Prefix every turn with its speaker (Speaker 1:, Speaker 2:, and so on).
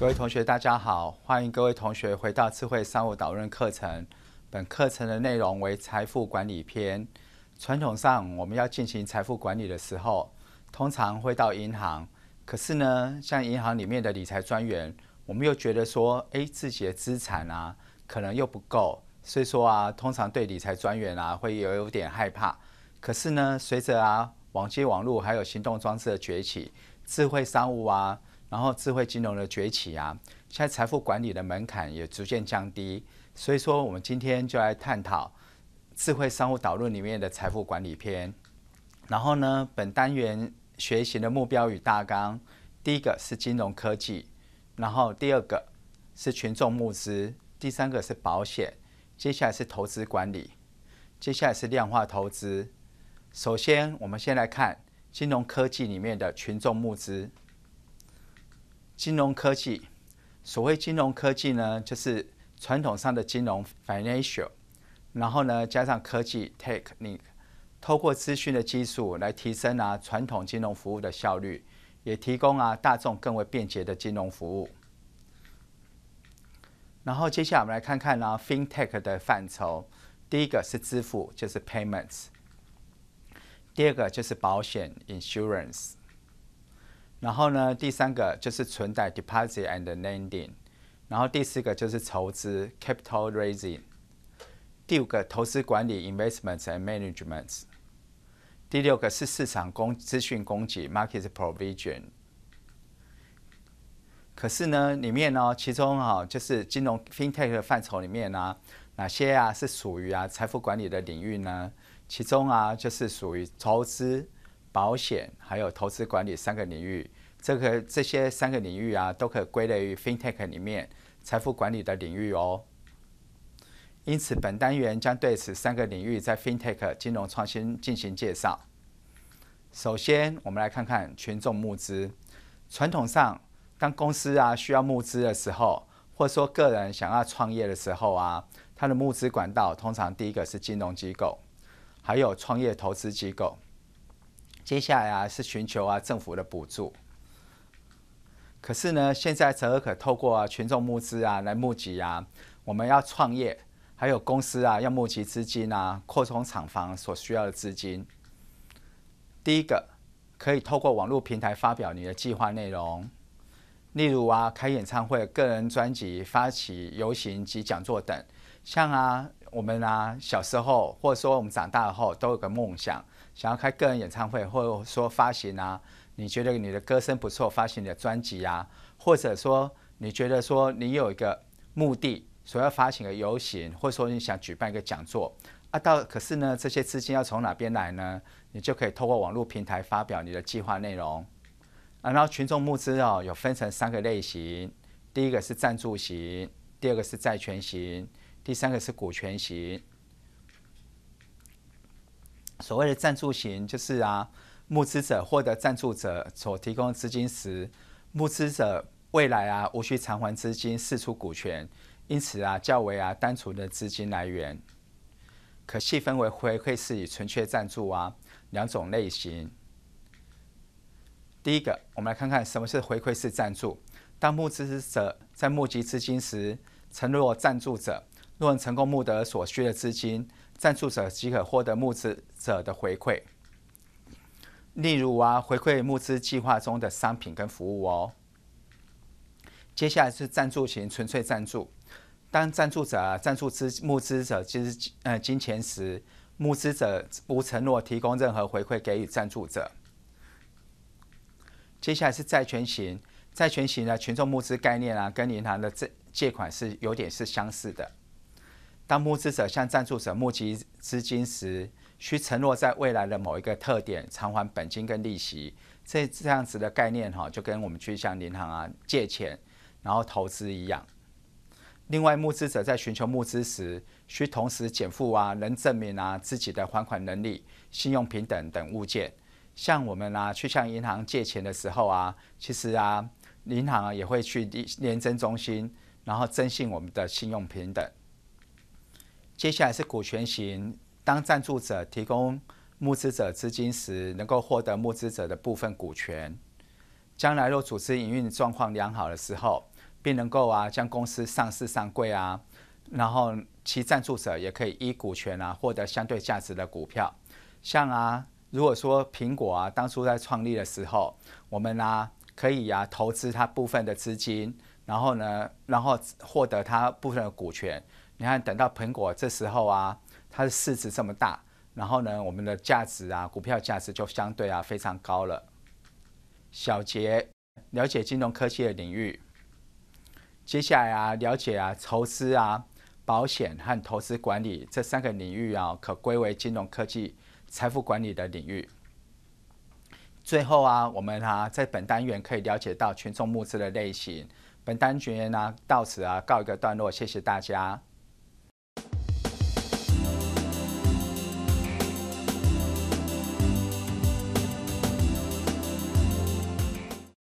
Speaker 1: 各位同学，大家好，欢迎各位同学回到智慧商务导论课程。本课程的内容为财富管理篇。传统上，我们要进行财富管理的时候，通常会到银行。可是呢，像银行里面的理财专员，我们又觉得说，哎，自己的资产啊，可能又不够，所以说啊，通常对理财专员啊，会有有点害怕。可是呢，随着啊，网际网络还有行动装置的崛起，智慧商务啊。然后，智慧金融的崛起啊，现在财富管理的门槛也逐渐降低，所以说我们今天就来探讨智慧商务导论里面的财富管理篇。然后呢，本单元学习的目标与大纲，第一个是金融科技，然后第二个是群众募资，第三个是保险，接下来是投资管理，接下来是量化投资。首先，我们先来看金融科技里面的群众募资。金融科技，所谓金融科技呢，就是传统上的金融 （financial），然后呢加上科技 （tech），n i e 透过资讯的技术来提升啊传统金融服务的效率，也提供啊大众更为便捷的金融服务。然后接下来我们来看看啊 FinTech 的范畴，第一个是支付，就是 Payments；第二个就是保险 （Insurance）。然后呢，第三个就是存贷 （deposit and lending），然后第四个就是筹资 （capital raising），第五个投资管理 （investments and management），第六个是市场供资讯供给 （market provision）。可是呢，里面哦，其中啊，就是金融 f i n t e c h 的范畴里面啊，哪些啊是属于啊财富管理的领域呢？其中啊，就是属于投资。保险还有投资管理三个领域，这个这些三个领域啊，都可以归类于 FinTech 里面财富管理的领域哦。因此，本单元将对此三个领域在 FinTech 金融创新进行介绍。首先，我们来看看群众募资。传统上，当公司啊需要募资的时候，或者说个人想要创业的时候啊，它的募资管道通常第一个是金融机构，还有创业投资机构。接下来啊是寻求啊政府的补助，可是呢现在则可透过啊群众募资啊来募集啊我们要创业，还有公司啊要募集资金啊扩充厂房所需要的资金。第一个可以透过网络平台发表你的计划内容，例如啊开演唱会、个人专辑、发起游行及讲座等，像啊。我们啊，小时候或者说我们长大后，都有个梦想，想要开个人演唱会，或者说发行啊，你觉得你的歌声不错，发行你的专辑啊，或者说你觉得说你有一个目的，所要发行个游行，或者说你想举办一个讲座啊，到可是呢，这些资金要从哪边来呢？你就可以透过网络平台发表你的计划内容啊，然后群众募资哦，有分成三个类型，第一个是赞助型，第二个是债权型。第三个是股权型，所谓的赞助型，就是啊，募资者获得赞助者所提供资金时，募资者未来啊无需偿还资金，释出股权，因此啊较为啊单纯的资金来源，可细分为回馈式与纯粹赞助啊两种类型。第一个，我们来看看什么是回馈式赞助。当募资者在募集资金时，承诺赞助者。若能成功募得所需的资金，赞助者即可获得募资者的回馈，例如啊，回馈募资计划中的商品跟服务哦。接下来是赞助型，纯粹赞助，当赞助者赞助资募资者之呃金钱时，募资者无承诺提供任何回馈给予赞助者。接下来是债权型，债权型的群众募资概念啊，跟银行的借借款是有点是相似的。当募资者向赞助者募集资金时，需承诺在未来的某一个特点偿还本金跟利息。这这样子的概念，哈，就跟我们去向银行啊借钱，然后投资一样。另外，募资者在寻求募资时，需同时减负啊，能证明啊自己的还款能力、信用平等等物件。像我们啊去向银行借钱的时候啊，其实啊银行也会去廉政征中心，然后征信我们的信用平等。接下来是股权型，当赞助者提供募资者资金时，能够获得募资者的部分股权。将来若组织营运状况良好的时候，并能够啊将公司上市上柜啊，然后其赞助者也可以依股权啊获得相对价值的股票。像啊，如果说苹果啊当初在创立的时候，我们啊可以啊投资它部分的资金，然后呢，然后获得它部分的股权。你看，等到苹果这时候啊，它的市值这么大，然后呢，我们的价值啊，股票价值就相对啊，非常高了。小杰，了解金融科技的领域，接下来啊，了解啊，投资啊，保险和投资管理这三个领域啊，可归为金融科技、财富管理的领域。最后啊，我们啊，在本单元可以了解到群众募资的类型。本单元呢，到此啊，告一个段落。谢谢大家。